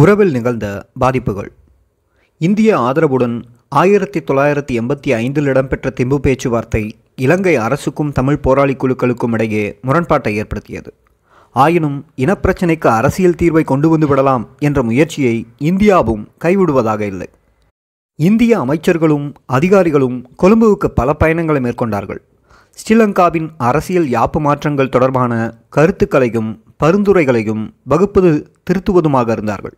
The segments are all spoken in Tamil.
உறவில் நிகழ்ந்த பாதிப்புகள் இந்திய ஆதரவுடன் ஆயிரத்தி தொள்ளாயிரத்தி எண்பத்தி ஐந்தில் இடம்பெற்ற திம்பு பேச்சுவார்த்தை இலங்கை அரசுக்கும் தமிழ் போராளி குழுக்களுக்கும் இடையே முரண்பாட்டை ஏற்படுத்தியது ஆயினும் இனப்பிரச்சினைக்கு அரசியல் தீர்வை கொண்டு வந்து விடலாம் என்ற முயற்சியை இந்தியாவும் கைவிடுவதாக இல்லை இந்திய அமைச்சர்களும் அதிகாரிகளும் கொழும்புவுக்கு பல பயணங்களை மேற்கொண்டார்கள் ஸ்ரீலங்காவின் அரசியல் யாப்பு மாற்றங்கள் தொடர்பான கருத்துக்களையும் பரிந்துரைகளையும் வகுப்பது திருத்துவதுமாக இருந்தார்கள்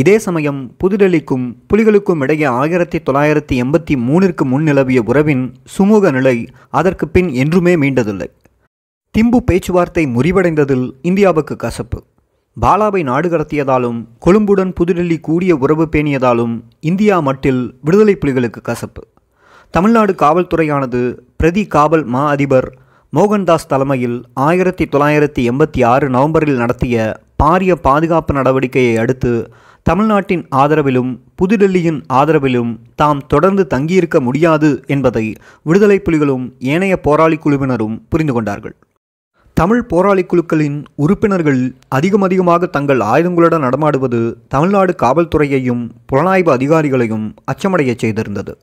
இதே சமயம் புதுடெல்லிக்கும் புலிகளுக்கும் இடையே ஆயிரத்தி தொள்ளாயிரத்தி எண்பத்தி மூணிற்கு முன் நிலவிய உறவின் சுமூக நிலை அதற்கு பின் என்றுமே மீண்டதில்லை திம்பு பேச்சுவார்த்தை முறிவடைந்ததில் இந்தியாவுக்கு கசப்பு பாலாவை நாடு கடத்தியதாலும் கொழும்புடன் புதுடெல்லி கூடிய உறவு பேணியதாலும் இந்தியா மட்டில் விடுதலை புலிகளுக்கு கசப்பு தமிழ்நாடு காவல்துறையானது பிரதி காவல் மா அதிபர் மோகன்தாஸ் தலைமையில் ஆயிரத்தி தொள்ளாயிரத்தி எண்பத்தி ஆறு நவம்பரில் நடத்திய பாரிய பாதுகாப்பு நடவடிக்கையை அடுத்து தமிழ்நாட்டின் ஆதரவிலும் புதுடெல்லியின் ஆதரவிலும் தாம் தொடர்ந்து தங்கியிருக்க முடியாது என்பதை விடுதலை புலிகளும் ஏனைய போராளி குழுவினரும் புரிந்து கொண்டார்கள் தமிழ் போராளி குழுக்களின் உறுப்பினர்கள் அதிகம் அதிகமாக தங்கள் ஆயுதங்களுடன் நடமாடுவது தமிழ்நாடு காவல்துறையையும் புலனாய்வு அதிகாரிகளையும் அச்சமடைய செய்திருந்தது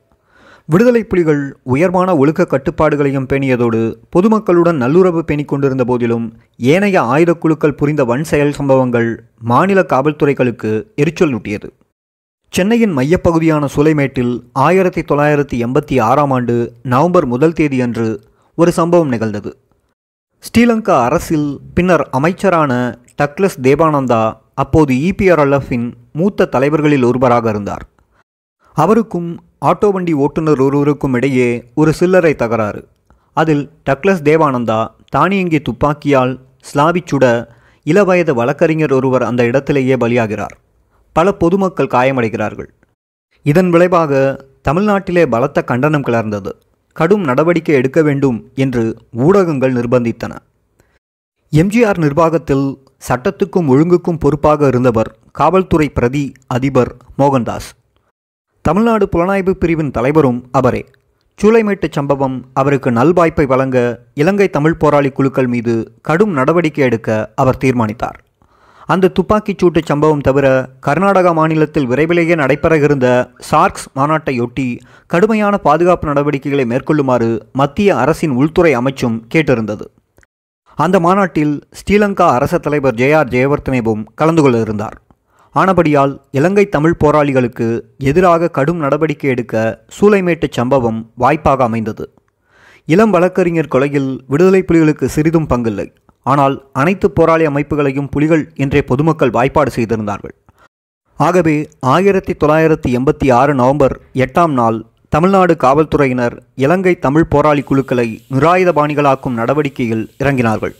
விடுதலை புலிகள் உயர்வான ஒழுக்க கட்டுப்பாடுகளையும் பேணியதோடு பொதுமக்களுடன் நல்லுறவு பேணிக் கொண்டிருந்த போதிலும் ஏனைய ஆயுத குழுக்கள் புரிந்த வன் செயல் சம்பவங்கள் மாநில காவல்துறைகளுக்கு நூட்டியது சென்னையின் மையப்பகுதியான சுலைமேட்டில் ஆயிரத்தி தொள்ளாயிரத்தி எண்பத்தி ஆறாம் ஆண்டு நவம்பர் முதல் தேதியன்று ஒரு சம்பவம் நிகழ்ந்தது ஸ்ரீலங்கா அரசில் பின்னர் அமைச்சரான டக்லஸ் தேவானந்தா அப்போது இபிஆர்எல்எஃபின் மூத்த தலைவர்களில் ஒருவராக இருந்தார் அவருக்கும் ஆட்டோ வண்டி ஓட்டுநர் ஒருவருக்கும் இடையே ஒரு சில்லறை தகராறு அதில் டக்ளஸ் தேவானந்தா தானியங்கி துப்பாக்கியால் ஸ்லாபிச்சுட இளவயது வழக்கறிஞர் ஒருவர் அந்த இடத்திலேயே பலியாகிறார் பல பொதுமக்கள் காயமடைகிறார்கள் இதன் விளைவாக தமிழ்நாட்டிலே பலத்த கண்டனம் கிளர்ந்தது கடும் நடவடிக்கை எடுக்க வேண்டும் என்று ஊடகங்கள் நிர்பந்தித்தன எம்ஜிஆர் நிர்வாகத்தில் சட்டத்துக்கும் ஒழுங்குக்கும் பொறுப்பாக இருந்தவர் காவல்துறை பிரதி அதிபர் மோகன்தாஸ் தமிழ்நாடு புலனாய்வு பிரிவின் தலைவரும் அவரே சூளைமேட்டு சம்பவம் அவருக்கு நல்வாய்ப்பை வழங்க இலங்கை தமிழ் போராளி குழுக்கள் மீது கடும் நடவடிக்கை எடுக்க அவர் தீர்மானித்தார் அந்த துப்பாக்கிச் சூட்டு சம்பவம் தவிர கர்நாடகா மாநிலத்தில் விரைவிலேயே நடைபெற இருந்த சார்க்ஸ் மாநாட்டையொட்டி கடுமையான பாதுகாப்பு நடவடிக்கைகளை மேற்கொள்ளுமாறு மத்திய அரசின் உள்துறை அமைச்சும் கேட்டிருந்தது அந்த மாநாட்டில் ஸ்ரீலங்கா அரச தலைவர் ஜே ஆர் ஜெயவர்தனேவும் கலந்து கொள்ள இருந்தார் ஆனபடியால் இலங்கை தமிழ் போராளிகளுக்கு எதிராக கடும் நடவடிக்கை எடுக்க சூளைமேட்டு சம்பவம் வாய்ப்பாக அமைந்தது இளம் வழக்கறிஞர் கொலையில் விடுதலை புலிகளுக்கு சிறிதும் பங்கில்லை ஆனால் அனைத்து போராளி அமைப்புகளையும் புலிகள் என்றே பொதுமக்கள் வாய்ப்பாடு செய்திருந்தார்கள் ஆகவே ஆயிரத்தி தொள்ளாயிரத்தி எண்பத்தி ஆறு நவம்பர் எட்டாம் நாள் தமிழ்நாடு காவல்துறையினர் இலங்கை தமிழ் போராளி குழுக்களை நிராயுதபாணிகளாக்கும் நடவடிக்கையில் இறங்கினார்கள்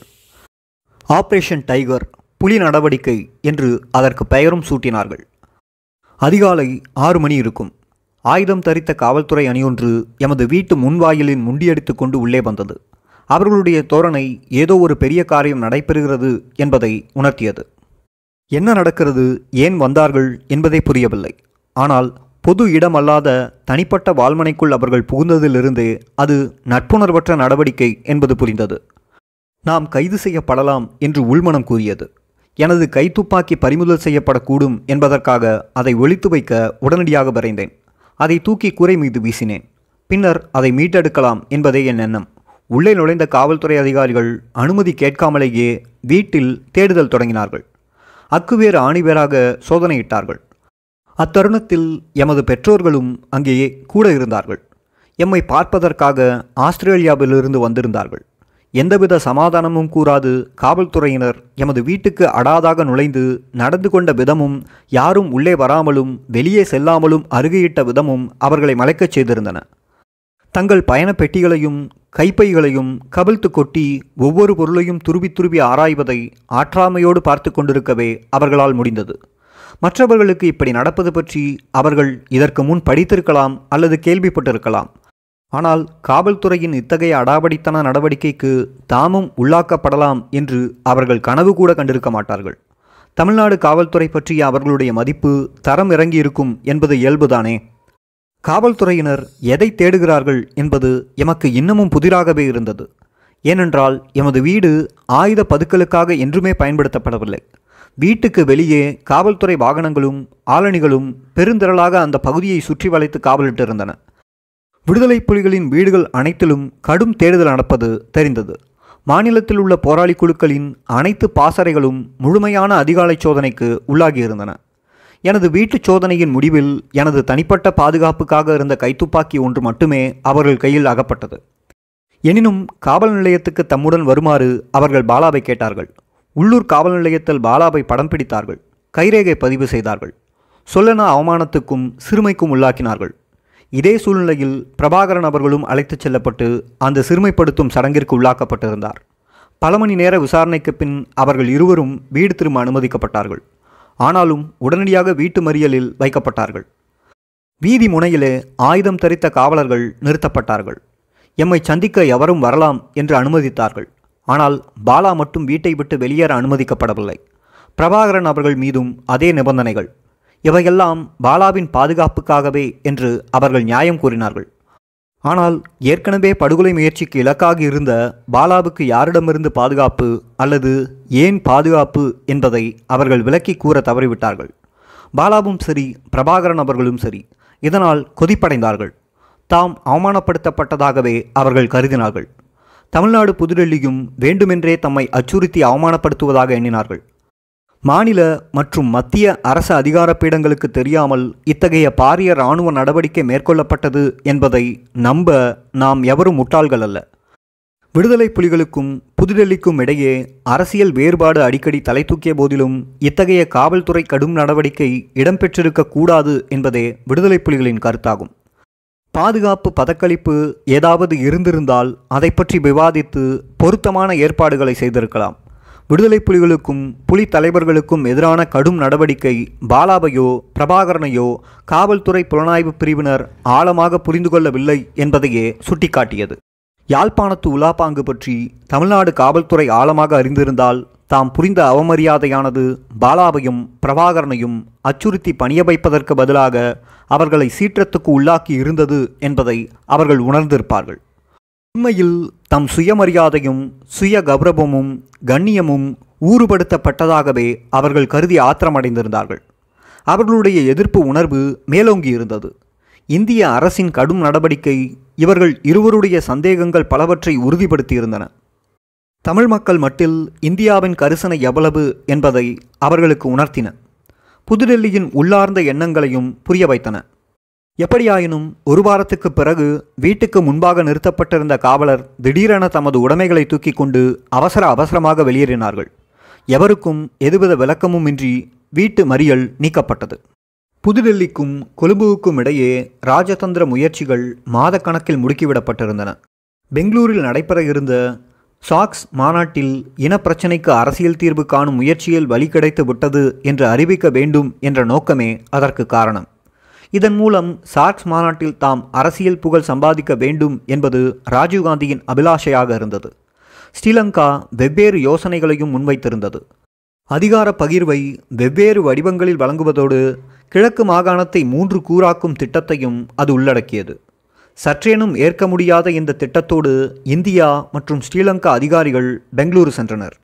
ஆபரேஷன் டைகர் புலி நடவடிக்கை என்று அதற்கு பெயரும் சூட்டினார்கள் அதிகாலை ஆறு மணி இருக்கும் ஆயுதம் தரித்த காவல்துறை அணியொன்று எமது வீட்டு முன்வாயிலின் முண்டியடித்து கொண்டு உள்ளே வந்தது அவர்களுடைய தோரணை ஏதோ ஒரு பெரிய காரியம் நடைபெறுகிறது என்பதை உணர்த்தியது என்ன நடக்கிறது ஏன் வந்தார்கள் என்பதை புரியவில்லை ஆனால் பொது இடமல்லாத தனிப்பட்ட வால்மனைக்குள் அவர்கள் புகுந்ததிலிருந்தே அது நட்புணர்வற்ற நடவடிக்கை என்பது புரிந்தது நாம் கைது செய்யப்படலாம் என்று உள்மனம் கூறியது எனது கைத்துப்பாக்கி பறிமுதல் செய்யப்படக்கூடும் என்பதற்காக அதை ஒழித்து வைக்க உடனடியாக வரைந்தேன் அதை தூக்கி கூரை மீது வீசினேன் பின்னர் அதை மீட்டெடுக்கலாம் என்பதே என் எண்ணம் உள்ளே நுழைந்த காவல்துறை அதிகாரிகள் அனுமதி கேட்காமலேயே வீட்டில் தேடுதல் தொடங்கினார்கள் அக்குவேறு ஆணிவேராக சோதனையிட்டார்கள் அத்தருணத்தில் எமது பெற்றோர்களும் அங்கேயே கூட இருந்தார்கள் எம்மை பார்ப்பதற்காக ஆஸ்திரேலியாவிலிருந்து வந்திருந்தார்கள் எந்தவித சமாதானமும் கூறாது காவல்துறையினர் எமது வீட்டுக்கு அடாதாக நுழைந்து நடந்து கொண்ட விதமும் யாரும் உள்ளே வராமலும் வெளியே செல்லாமலும் அருகையிட்ட விதமும் அவர்களை மலைக்கச் செய்திருந்தன தங்கள் பயண பெட்டிகளையும் கைப்பைகளையும் கவிழ்த்து கொட்டி ஒவ்வொரு பொருளையும் துருவி துருவி ஆராய்வதை ஆற்றாமையோடு பார்த்து கொண்டிருக்கவே அவர்களால் முடிந்தது மற்றவர்களுக்கு இப்படி நடப்பது பற்றி அவர்கள் இதற்கு முன் படித்திருக்கலாம் அல்லது கேள்விப்பட்டிருக்கலாம் ஆனால் காவல்துறையின் இத்தகைய அடாபடித்தன நடவடிக்கைக்கு தாமும் உள்ளாக்கப்படலாம் என்று அவர்கள் கனவு கூட கண்டிருக்க மாட்டார்கள் தமிழ்நாடு காவல்துறை பற்றிய அவர்களுடைய மதிப்பு தரம் இறங்கி இருக்கும் என்பது இயல்புதானே காவல்துறையினர் எதை தேடுகிறார்கள் என்பது எமக்கு இன்னமும் புதிராகவே இருந்தது ஏனென்றால் எமது வீடு ஆயுத பதுக்கலுக்காக என்றுமே பயன்படுத்தப்படவில்லை வீட்டுக்கு வெளியே காவல்துறை வாகனங்களும் ஆலணிகளும் பெருந்திரளாக அந்த பகுதியை சுற்றி வளைத்து காவலிட்டிருந்தன விடுதலை புலிகளின் வீடுகள் அனைத்திலும் கடும் தேடுதல் நடப்பது தெரிந்தது மாநிலத்தில் உள்ள போராளி குழுக்களின் அனைத்து பாசறைகளும் முழுமையான அதிகாலை சோதனைக்கு உள்ளாகியிருந்தன எனது வீட்டு சோதனையின் முடிவில் எனது தனிப்பட்ட பாதுகாப்புக்காக இருந்த கைத்துப்பாக்கி ஒன்று மட்டுமே அவர்கள் கையில் அகப்பட்டது எனினும் காவல் நிலையத்துக்கு தம்முடன் வருமாறு அவர்கள் பாலாவை கேட்டார்கள் உள்ளூர் காவல் நிலையத்தில் பாலாவை படம் பிடித்தார்கள் கைரேகை பதிவு செய்தார்கள் சொல்லன அவமானத்துக்கும் சிறுமைக்கும் உள்ளாக்கினார்கள் இதே சூழ்நிலையில் பிரபாகரன் அவர்களும் அழைத்துச் செல்லப்பட்டு அந்த சிறுமைப்படுத்தும் சடங்கிற்கு உள்ளாக்கப்பட்டிருந்தார் பல மணி நேர விசாரணைக்கு பின் அவர்கள் இருவரும் வீடு திரும்ப அனுமதிக்கப்பட்டார்கள் ஆனாலும் உடனடியாக வீட்டு மறியலில் வைக்கப்பட்டார்கள் வீதி முனையிலே ஆயுதம் தரித்த காவலர்கள் நிறுத்தப்பட்டார்கள் எம்மை சந்திக்க எவரும் வரலாம் என்று அனுமதித்தார்கள் ஆனால் பாலா மட்டும் வீட்டை விட்டு வெளியேற அனுமதிக்கப்படவில்லை பிரபாகரன் அவர்கள் மீதும் அதே நிபந்தனைகள் இவையெல்லாம் பாலாவின் பாதுகாப்புக்காகவே என்று அவர்கள் நியாயம் கூறினார்கள் ஆனால் ஏற்கனவே படுகொலை முயற்சிக்கு இலக்காக இருந்த பாலாவுக்கு யாரிடமிருந்து பாதுகாப்பு அல்லது ஏன் பாதுகாப்பு என்பதை அவர்கள் விளக்கி கூற தவறிவிட்டார்கள் பாலாவும் சரி பிரபாகரன் அவர்களும் சரி இதனால் கொதிப்படைந்தார்கள் தாம் அவமானப்படுத்தப்பட்டதாகவே அவர்கள் கருதினார்கள் தமிழ்நாடு புதுடெல்லியும் வேண்டுமென்றே தம்மை அச்சுறுத்தி அவமானப்படுத்துவதாக எண்ணினார்கள் மாநில மற்றும் மத்திய அரசு அதிகாரப்பீடங்களுக்கு தெரியாமல் இத்தகைய பாரிய இராணுவ நடவடிக்கை மேற்கொள்ளப்பட்டது என்பதை நம்ப நாம் எவரும் முட்டாள்கள் அல்ல விடுதலை புலிகளுக்கும் புதுடெல்லிக்கும் இடையே அரசியல் வேறுபாடு அடிக்கடி தலை தூக்கிய போதிலும் இத்தகைய காவல்துறை கடும் நடவடிக்கை இடம்பெற்றிருக்க கூடாது என்பதே விடுதலை புலிகளின் கருத்தாகும் பாதுகாப்பு பதக்களிப்பு ஏதாவது இருந்திருந்தால் அதை பற்றி விவாதித்து பொருத்தமான ஏற்பாடுகளை செய்திருக்கலாம் விடுதலை புலிகளுக்கும் புலி தலைவர்களுக்கும் எதிரான கடும் நடவடிக்கை பாலாவையோ பிரபாகரனையோ காவல்துறை புலனாய்வு பிரிவினர் ஆழமாக புரிந்து கொள்ளவில்லை என்பதையே சுட்டிக்காட்டியது யாழ்ப்பாணத்து உலாப்பாங்கு பற்றி தமிழ்நாடு காவல்துறை ஆழமாக அறிந்திருந்தால் தாம் புரிந்த அவமரியாதையானது பாலாவையும் பிரபாகரனையும் அச்சுறுத்தி பணிய வைப்பதற்கு பதிலாக அவர்களை சீற்றத்துக்கு உள்ளாக்கி இருந்தது என்பதை அவர்கள் உணர்ந்திருப்பார்கள் உண்மையில் தம் சுயமரியாதையும் சுய கௌரவமும் கண்ணியமும் ஊறுபடுத்தப்பட்டதாகவே அவர்கள் கருதி ஆத்திரமடைந்திருந்தார்கள் அவர்களுடைய எதிர்ப்பு உணர்வு மேலோங்கி இருந்தது இந்திய அரசின் கடும் நடவடிக்கை இவர்கள் இருவருடைய சந்தேகங்கள் பலவற்றை உறுதிப்படுத்தியிருந்தன தமிழ் மக்கள் மட்டில் இந்தியாவின் கரிசனை எவ்வளவு என்பதை அவர்களுக்கு உணர்த்தின புதுடெல்லியின் உள்ளார்ந்த எண்ணங்களையும் புரிய வைத்தன எப்படியாயினும் ஒரு வாரத்துக்கு பிறகு வீட்டுக்கு முன்பாக நிறுத்தப்பட்டிருந்த காவலர் திடீரென தமது உடைமைகளை தூக்கி கொண்டு அவசர அவசரமாக வெளியேறினார்கள் எவருக்கும் எதுவித விளக்கமும் இன்றி வீட்டு மறியல் நீக்கப்பட்டது புதுடெல்லிக்கும் கொழும்புவுக்கும் இடையே ராஜதந்திர முயற்சிகள் மாதக்கணக்கில் முடுக்கிவிடப்பட்டிருந்தன பெங்களூரில் நடைபெற இருந்த சாக்ஸ் மாநாட்டில் இனப்பிரச்சினைக்கு அரசியல் தீர்வு காணும் முயற்சியில் வழி கிடைத்து விட்டது என்று அறிவிக்க வேண்டும் என்ற நோக்கமே அதற்கு காரணம் இதன் மூலம் சார்க்ஸ் மாநாட்டில் தாம் அரசியல் புகழ் சம்பாதிக்க வேண்டும் என்பது ராஜீவ்காந்தியின் அபிலாஷையாக இருந்தது ஸ்ரீலங்கா வெவ்வேறு யோசனைகளையும் முன்வைத்திருந்தது அதிகார பகிர்வை வெவ்வேறு வடிவங்களில் வழங்குவதோடு கிழக்கு மாகாணத்தை மூன்று கூறாக்கும் திட்டத்தையும் அது உள்ளடக்கியது சற்றேனும் ஏற்க முடியாத இந்த திட்டத்தோடு இந்தியா மற்றும் ஸ்ரீலங்கா அதிகாரிகள் பெங்களூரு சென்றனர்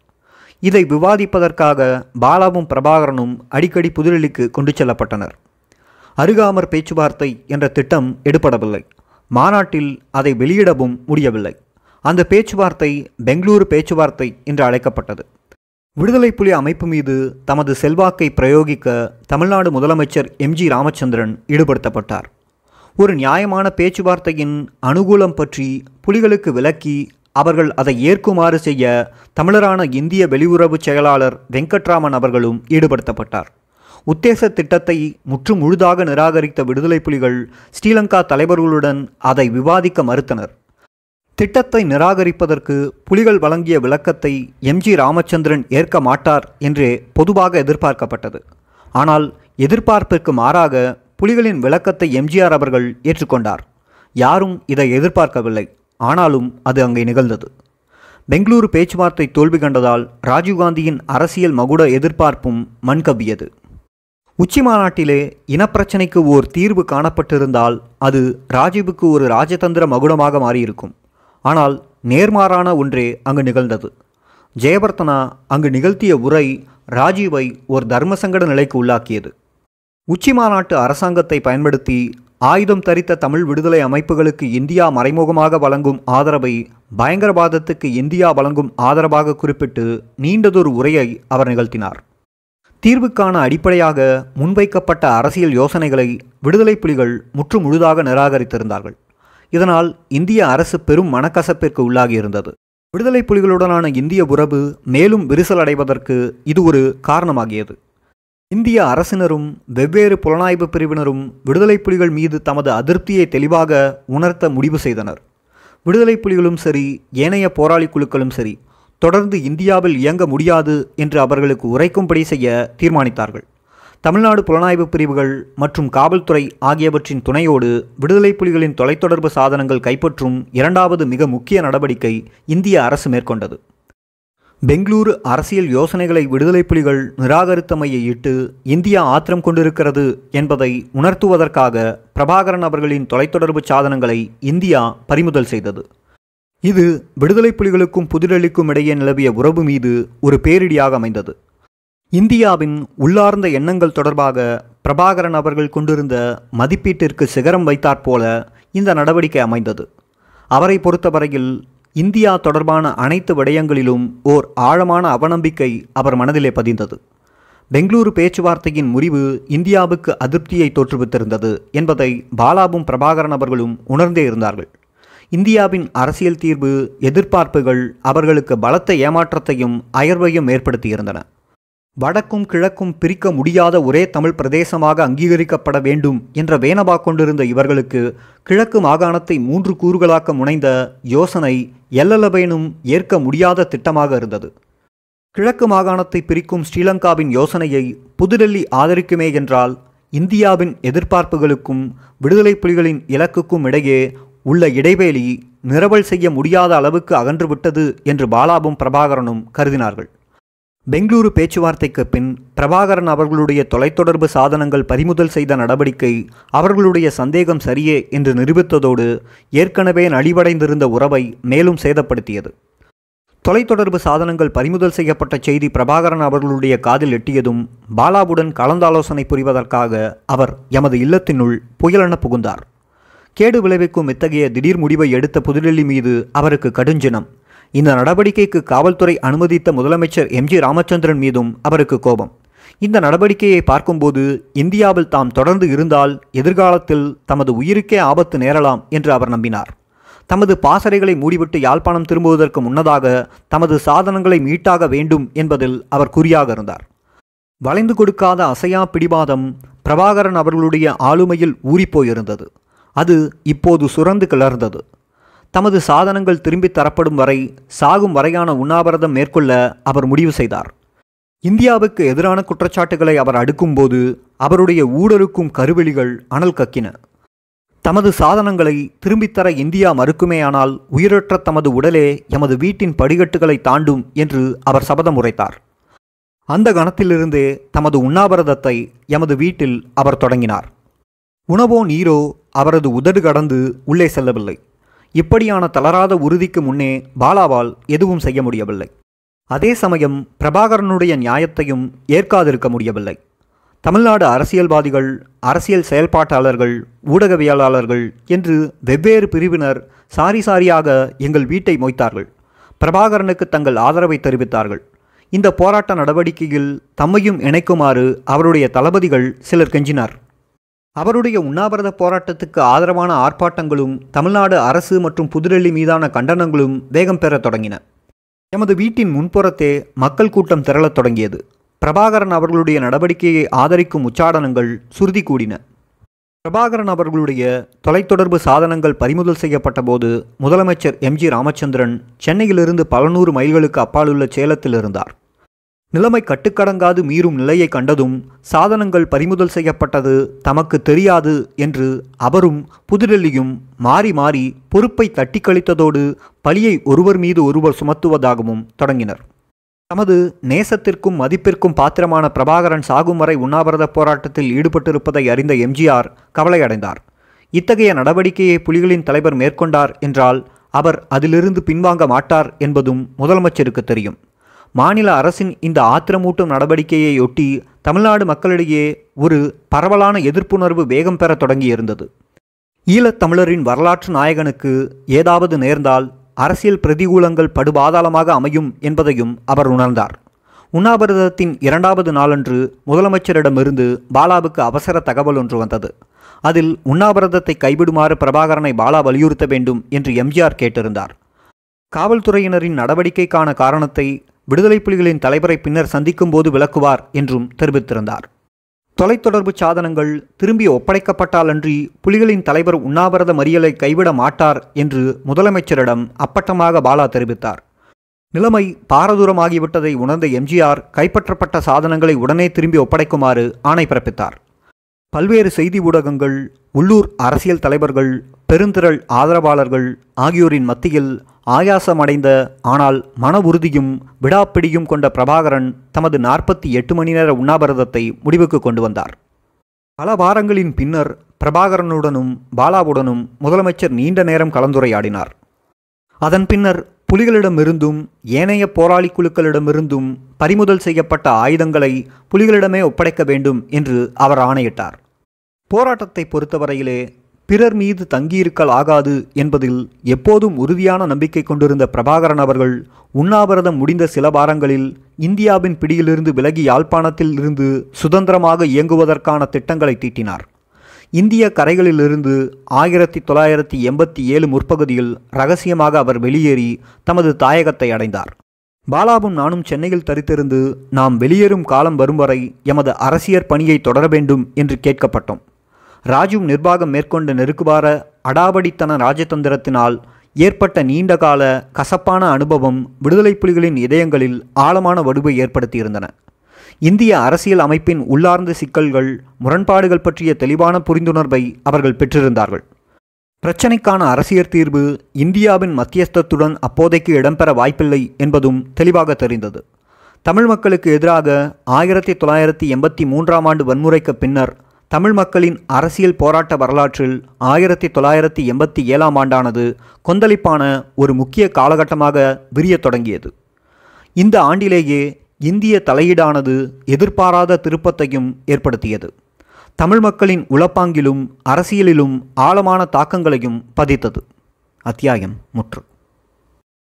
இதை விவாதிப்பதற்காக பாலாவும் பிரபாகரனும் அடிக்கடி புதுடெல்லிக்கு கொண்டு செல்லப்பட்டனர் அருகாமர் பேச்சுவார்த்தை என்ற திட்டம் எடுப்படவில்லை மாநாட்டில் அதை வெளியிடவும் முடியவில்லை அந்த பேச்சுவார்த்தை பெங்களூரு பேச்சுவார்த்தை என்று அழைக்கப்பட்டது விடுதலை புலி அமைப்பு மீது தமது செல்வாக்கை பிரயோகிக்க தமிழ்நாடு முதலமைச்சர் எம் ஜி ராமச்சந்திரன் ஈடுபடுத்தப்பட்டார் ஒரு நியாயமான பேச்சுவார்த்தையின் அனுகூலம் பற்றி புலிகளுக்கு விளக்கி அவர்கள் அதை ஏற்குமாறு செய்ய தமிழரான இந்திய வெளியுறவு செயலாளர் வெங்கட்ராமன் அவர்களும் ஈடுபடுத்தப்பட்டார் உத்தேச திட்டத்தை முற்றுமுழுதாக நிராகரித்த விடுதலை புலிகள் ஸ்ரீலங்கா தலைவர்களுடன் அதை விவாதிக்க மறுத்தனர் திட்டத்தை நிராகரிப்பதற்கு புலிகள் வழங்கிய விளக்கத்தை எம்ஜி ராமச்சந்திரன் ஏற்க மாட்டார் என்றே பொதுவாக எதிர்பார்க்கப்பட்டது ஆனால் எதிர்பார்ப்பிற்கு மாறாக புலிகளின் விளக்கத்தை எம்ஜிஆர் அவர்கள் ஏற்றுக்கொண்டார் யாரும் இதை எதிர்பார்க்கவில்லை ஆனாலும் அது அங்கே நிகழ்ந்தது பெங்களூரு பேச்சுவார்த்தை தோல்வி கண்டதால் ராஜீவ்காந்தியின் அரசியல் மகுட எதிர்பார்ப்பும் மண்கவியது உச்சி மாநாட்டிலே இனப்பிரச்சனைக்கு ஓர் தீர்வு காணப்பட்டிருந்தால் அது ராஜீவுக்கு ஒரு ராஜதந்திர மகுடமாக மாறியிருக்கும் ஆனால் நேர்மாறான ஒன்றே அங்கு நிகழ்ந்தது ஜெயபர்த்தனா அங்கு நிகழ்த்திய உரை ராஜீவை ஒரு தர்மசங்கட நிலைக்கு உள்ளாக்கியது உச்சி மாநாட்டு அரசாங்கத்தை பயன்படுத்தி ஆயுதம் தரித்த தமிழ் விடுதலை அமைப்புகளுக்கு இந்தியா மறைமுகமாக வழங்கும் ஆதரவை பயங்கரவாதத்துக்கு இந்தியா வழங்கும் ஆதரவாக குறிப்பிட்டு நீண்டதொரு உரையை அவர் நிகழ்த்தினார் தீர்வுக்கான அடிப்படையாக முன்வைக்கப்பட்ட அரசியல் யோசனைகளை விடுதலை புலிகள் முற்று முழுதாக நிராகரித்திருந்தார்கள் இதனால் இந்திய அரசு பெரும் மனக்கசப்பிற்கு உள்ளாகியிருந்தது விடுதலை புலிகளுடனான இந்திய உறவு மேலும் விரிசல் அடைவதற்கு இது ஒரு காரணமாகியது இந்திய அரசினரும் வெவ்வேறு புலனாய்வு பிரிவினரும் விடுதலை புலிகள் மீது தமது அதிருப்தியை தெளிவாக உணர்த்த முடிவு செய்தனர் விடுதலை புலிகளும் சரி ஏனைய போராளி குழுக்களும் சரி தொடர்ந்து இந்தியாவில் இயங்க முடியாது என்று அவர்களுக்கு உரைக்கும்படி செய்ய தீர்மானித்தார்கள் தமிழ்நாடு புலனாய்வு பிரிவுகள் மற்றும் காவல்துறை ஆகியவற்றின் துணையோடு விடுதலை புலிகளின் தொலைத்தொடர்பு சாதனங்கள் கைப்பற்றும் இரண்டாவது மிக முக்கிய நடவடிக்கை இந்திய அரசு மேற்கொண்டது பெங்களூரு அரசியல் யோசனைகளை விடுதலை புலிகள் நிராகரித்தமையை இட்டு இந்தியா ஆத்திரம் கொண்டிருக்கிறது என்பதை உணர்த்துவதற்காக பிரபாகரன் அவர்களின் தொலைத்தொடர்பு சாதனங்களை இந்தியா பறிமுதல் செய்தது இது விடுதலை புலிகளுக்கும் புதிரளிக்கும் இடையே நிலவிய உறவு மீது ஒரு பேரிடியாக அமைந்தது இந்தியாவின் உள்ளார்ந்த எண்ணங்கள் தொடர்பாக பிரபாகரன் அவர்கள் கொண்டிருந்த மதிப்பீட்டிற்கு சிகரம் வைத்தாற்போல இந்த நடவடிக்கை அமைந்தது அவரை பொறுத்தவரையில் இந்தியா தொடர்பான அனைத்து விடயங்களிலும் ஓர் ஆழமான அவநம்பிக்கை அவர் மனதிலே பதிந்தது பெங்களூரு பேச்சுவார்த்தையின் முறிவு இந்தியாவுக்கு அதிருப்தியை தோற்றுவித்திருந்தது என்பதை பாலாவும் பிரபாகரன் அவர்களும் உணர்ந்தே இருந்தார்கள் இந்தியாவின் அரசியல் தீர்வு எதிர்பார்ப்புகள் அவர்களுக்கு பலத்த ஏமாற்றத்தையும் அயர்வையும் ஏற்படுத்தியிருந்தன வடக்கும் கிழக்கும் பிரிக்க முடியாத ஒரே தமிழ் பிரதேசமாக அங்கீகரிக்கப்பட வேண்டும் என்ற வேனவா கொண்டிருந்த இவர்களுக்கு கிழக்கு மாகாணத்தை மூன்று கூறுகளாக்க முனைந்த யோசனை எல்லளவேனும் ஏற்க முடியாத திட்டமாக இருந்தது கிழக்கு மாகாணத்தை பிரிக்கும் ஸ்ரீலங்காவின் யோசனையை புதுடெல்லி ஆதரிக்குமே என்றால் இந்தியாவின் எதிர்பார்ப்புகளுக்கும் விடுதலை புலிகளின் இலக்குக்கும் இடையே உள்ள இடைவேளி நிரவல் செய்ய முடியாத அளவுக்கு அகன்றுவிட்டது என்று பாலாவும் பிரபாகரனும் கருதினார்கள் பெங்களூரு பேச்சுவார்த்தைக்கு பின் பிரபாகரன் அவர்களுடைய தொலைத்தொடர்பு சாதனங்கள் பறிமுதல் செய்த நடவடிக்கை அவர்களுடைய சந்தேகம் சரியே என்று நிரூபித்ததோடு ஏற்கனவே நலிவடைந்திருந்த உறவை மேலும் சேதப்படுத்தியது தொலைத்தொடர்பு சாதனங்கள் பறிமுதல் செய்யப்பட்ட செய்தி பிரபாகரன் அவர்களுடைய காதில் எட்டியதும் பாலாவுடன் கலந்தாலோசனை புரிவதற்காக அவர் எமது இல்லத்தினுள் புயலென புகுந்தார் கேடு விளைவிக்கும் இத்தகைய திடீர் முடிவை எடுத்த புதுடெல்லி மீது அவருக்கு கடுஞ்சினம் இந்த நடவடிக்கைக்கு காவல்துறை அனுமதித்த முதலமைச்சர் எம் ஜி ராமச்சந்திரன் மீதும் அவருக்கு கோபம் இந்த நடவடிக்கையை பார்க்கும்போது இந்தியாவில் தாம் தொடர்ந்து இருந்தால் எதிர்காலத்தில் தமது உயிருக்கே ஆபத்து நேரலாம் என்று அவர் நம்பினார் தமது பாசறைகளை மூடிவிட்டு யாழ்ப்பாணம் திரும்புவதற்கு முன்னதாக தமது சாதனங்களை மீட்டாக வேண்டும் என்பதில் அவர் குறியாக இருந்தார் வளைந்து கொடுக்காத அசையா பிடிவாதம் பிரபாகரன் அவர்களுடைய ஆளுமையில் ஊறிப்போயிருந்தது அது இப்போது சுரந்து கிளர்ந்தது தமது சாதனங்கள் திரும்பி தரப்படும் வரை சாகும் வரையான உண்ணாவிரதம் மேற்கொள்ள அவர் முடிவு செய்தார் இந்தியாவுக்கு எதிரான குற்றச்சாட்டுகளை அவர் அடுக்கும்போது அவருடைய ஊடறுக்கும் கருவெளிகள் அனல் கக்கின தமது சாதனங்களை திரும்பித்தர இந்தியா மறுக்குமேயானால் உயிரற்ற தமது உடலே எமது வீட்டின் படிகட்டுகளை தாண்டும் என்று அவர் சபதம் உரைத்தார் அந்த கணத்திலிருந்தே தமது உண்ணாவிரதத்தை எமது வீட்டில் அவர் தொடங்கினார் உணவோ நீரோ அவரது உதடு கடந்து உள்ளே செல்லவில்லை இப்படியான தளராத உறுதிக்கு முன்னே பாலாவால் எதுவும் செய்ய முடியவில்லை அதே சமயம் பிரபாகரனுடைய நியாயத்தையும் ஏற்காதிருக்க முடியவில்லை தமிழ்நாடு அரசியல்வாதிகள் அரசியல் செயல்பாட்டாளர்கள் ஊடகவியலாளர்கள் என்று வெவ்வேறு பிரிவினர் சாரி சாரியாக எங்கள் வீட்டை மொய்த்தார்கள் பிரபாகரனுக்கு தங்கள் ஆதரவை தெரிவித்தார்கள் இந்த போராட்ட நடவடிக்கையில் தம்மையும் இணைக்குமாறு அவருடைய தளபதிகள் சிலர் கெஞ்சினார் அவருடைய உண்ணாவிரத போராட்டத்துக்கு ஆதரவான ஆர்ப்பாட்டங்களும் தமிழ்நாடு அரசு மற்றும் புதுடெல்லி மீதான கண்டனங்களும் வேகம் பெற தொடங்கின எமது வீட்டின் முன்புறத்தே மக்கள் கூட்டம் திரளத் தொடங்கியது பிரபாகரன் அவர்களுடைய நடவடிக்கையை ஆதரிக்கும் உச்சாடனங்கள் சுருதி கூடின பிரபாகரன் அவர்களுடைய தொலைத்தொடர்பு சாதனங்கள் பறிமுதல் செய்யப்பட்ட போது முதலமைச்சர் எம் ஜி ராமச்சந்திரன் சென்னையிலிருந்து பல நூறு மைல்களுக்கு அப்பாலுள்ள சேலத்தில் இருந்தார் நிலைமை கட்டுக்கடங்காது மீறும் நிலையை கண்டதும் சாதனங்கள் பறிமுதல் செய்யப்பட்டது தமக்கு தெரியாது என்று அவரும் புதுடெல்லியும் மாறி மாறி பொறுப்பை தட்டி கழித்ததோடு பழியை ஒருவர் மீது ஒருவர் சுமத்துவதாகவும் தொடங்கினர் தமது நேசத்திற்கும் மதிப்பிற்கும் பாத்திரமான பிரபாகரன் சாகும் வரை உண்ணாவிரத போராட்டத்தில் ஈடுபட்டிருப்பதை அறிந்த எம்ஜிஆர் கவலையடைந்தார் இத்தகைய நடவடிக்கையை புலிகளின் தலைவர் மேற்கொண்டார் என்றால் அவர் அதிலிருந்து பின்வாங்க மாட்டார் என்பதும் முதலமைச்சருக்கு தெரியும் மாநில அரசின் இந்த ஆத்திரமூட்டும் நடவடிக்கையையொட்டி தமிழ்நாடு மக்களிடையே ஒரு பரவலான எதிர்ப்புணர்வு வேகம் பெற தொடங்கியிருந்தது ஈழத்தமிழரின் வரலாற்று நாயகனுக்கு ஏதாவது நேர்ந்தால் அரசியல் பிரதிகூலங்கள் படுபாதாளமாக அமையும் என்பதையும் அவர் உணர்ந்தார் உண்ணாவிரதத்தின் இரண்டாவது நாளன்று முதலமைச்சரிடமிருந்து பாலாவுக்கு அவசர தகவல் ஒன்று வந்தது அதில் உண்ணாவிரதத்தை கைவிடுமாறு பிரபாகரனை பாலா வலியுறுத்த வேண்டும் என்று எம்ஜிஆர் கேட்டிருந்தார் காவல்துறையினரின் நடவடிக்கைக்கான காரணத்தை விடுதலை புலிகளின் தலைவரை பின்னர் சந்திக்கும் போது விளக்குவார் என்றும் தெரிவித்திருந்தார் தொலைத்தொடர்பு சாதனங்கள் திரும்பி ஒப்படைக்கப்பட்டாலன்றி புலிகளின் தலைவர் உண்ணாவிரத மறியலை கைவிட மாட்டார் என்று முதலமைச்சரிடம் அப்பட்டமாக பாலா தெரிவித்தார் நிலைமை பாரதூரமாகிவிட்டதை உணர்ந்த எம்ஜிஆர் கைப்பற்றப்பட்ட சாதனங்களை உடனே திரும்பி ஒப்படைக்குமாறு ஆணை பிறப்பித்தார் பல்வேறு செய்தி ஊடகங்கள் உள்ளூர் அரசியல் தலைவர்கள் பெருந்திரள் ஆதரவாளர்கள் ஆகியோரின் மத்தியில் ஆயாசமடைந்த ஆனால் மன உறுதியும் விடாப்பிடியும் கொண்ட பிரபாகரன் தமது நாற்பத்தி எட்டு மணி நேர உண்ணாவிரதத்தை முடிவுக்கு கொண்டு வந்தார் பல வாரங்களின் பின்னர் பிரபாகரனுடனும் பாலாவுடனும் முதலமைச்சர் நீண்ட நேரம் கலந்துரையாடினார் அதன் பின்னர் புலிகளிடமிருந்தும் ஏனைய போராளி குழுக்களிடமிருந்தும் பறிமுதல் செய்யப்பட்ட ஆயுதங்களை புலிகளிடமே ஒப்படைக்க வேண்டும் என்று அவர் ஆணையிட்டார் போராட்டத்தை பொறுத்தவரையிலே பிறர் மீது தங்கியிருக்கல் ஆகாது என்பதில் எப்போதும் உறுதியான நம்பிக்கை கொண்டிருந்த பிரபாகரன் அவர்கள் உண்ணாவிரதம் முடிந்த சில வாரங்களில் இந்தியாவின் பிடியிலிருந்து விலகி யாழ்ப்பாணத்தில் இருந்து சுதந்திரமாக இயங்குவதற்கான திட்டங்களை தீட்டினார் இந்திய கரைகளிலிருந்து ஆயிரத்தி தொள்ளாயிரத்தி எண்பத்தி ஏழு முற்பகுதியில் ரகசியமாக அவர் வெளியேறி தமது தாயகத்தை அடைந்தார் பாலாவும் நானும் சென்னையில் தரித்திருந்து நாம் வெளியேறும் காலம் வரும் வரை எமது அரசியற் பணியை தொடர வேண்டும் என்று கேட்கப்பட்டோம் ராஜும் நிர்வாகம் மேற்கொண்ட நெருக்குபார அடாபடித்தன ராஜதந்திரத்தினால் ஏற்பட்ட நீண்டகால கசப்பான அனுபவம் விடுதலை புலிகளின் இதயங்களில் ஆழமான வடுவை ஏற்படுத்தியிருந்தன இந்திய அரசியல் அமைப்பின் உள்ளார்ந்த சிக்கல்கள் முரண்பாடுகள் பற்றிய தெளிவான புரிந்துணர்வை அவர்கள் பெற்றிருந்தார்கள் பிரச்சினைக்கான அரசியல் தீர்வு இந்தியாவின் மத்தியஸ்தத்துடன் அப்போதைக்கு இடம்பெற வாய்ப்பில்லை என்பதும் தெளிவாக தெரிந்தது தமிழ் மக்களுக்கு எதிராக ஆயிரத்தி தொள்ளாயிரத்தி எண்பத்தி மூன்றாம் ஆண்டு வன்முறைக்கு பின்னர் தமிழ் மக்களின் அரசியல் போராட்ட வரலாற்றில் ஆயிரத்தி தொள்ளாயிரத்தி எண்பத்தி ஏழாம் ஆண்டானது கொந்தளிப்பான ஒரு முக்கிய காலகட்டமாக விரிய தொடங்கியது இந்த ஆண்டிலேயே இந்திய தலையீடானது எதிர்பாராத திருப்பத்தையும் ஏற்படுத்தியது தமிழ் மக்களின் உளப்பாங்கிலும் அரசியலிலும் ஆழமான தாக்கங்களையும் பதித்தது அத்தியாயம் முற்று